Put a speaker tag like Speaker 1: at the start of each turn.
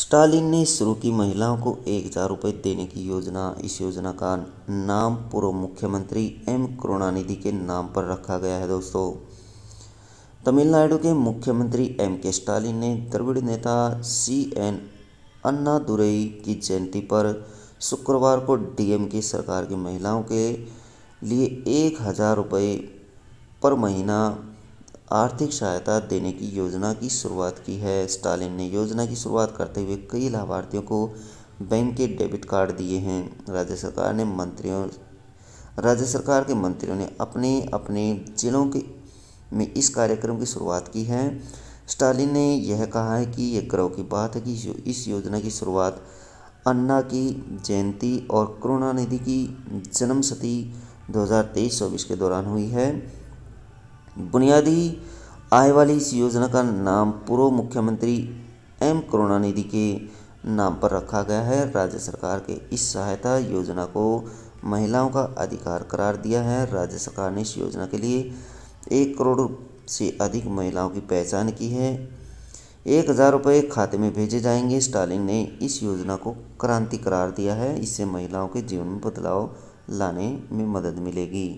Speaker 1: Stalin ने शुरू की महिलाओं को एक हजार रुपये देने की योजना इस योजना का नाम पूर्व मुख्यमंत्री एम करुणानिधि के नाम पर रखा गया है दोस्तों तमिलनाडु के मुख्यमंत्री एम के स्टालिन ने द्रविड़ नेता सी एन अन्ना दुरई की जयंती पर शुक्रवार को डीएम की सरकार की महिलाओं के लिए एक हजार रुपये पर महीना आर्थिक सहायता देने की योजना की शुरुआत की है स्टालिन ने योजना की शुरुआत करते हुए कई लाभार्थियों को बैंक के डेबिट कार्ड दिए हैं राज्य सरकार ने मंत्रियों राज्य सरकार के मंत्रियों ने अपने अपने जिलों के में इस कार्यक्रम की शुरुआत की है स्टालिन ने यह कहा है कि यह गर्व की बात है कि इस योजना की शुरुआत अन्ना की जयंती और करुणानिधि की जन्म सती दो हज़ार के दौरान हुई है बुनियादी आय वाली इस योजना का नाम पूर्व मुख्यमंत्री एम करुणानिधि के नाम पर रखा गया है राज्य सरकार के इस सहायता योजना को महिलाओं का अधिकार करार दिया है राज्य सरकार ने इस योजना के लिए एक करोड़ से अधिक महिलाओं की पहचान की है एक हज़ार रुपये खाते में भेजे जाएंगे स्टालिन ने इस योजना को क्रांति करार दिया है इससे महिलाओं के जीवन में बदलाव लाने में मदद मिलेगी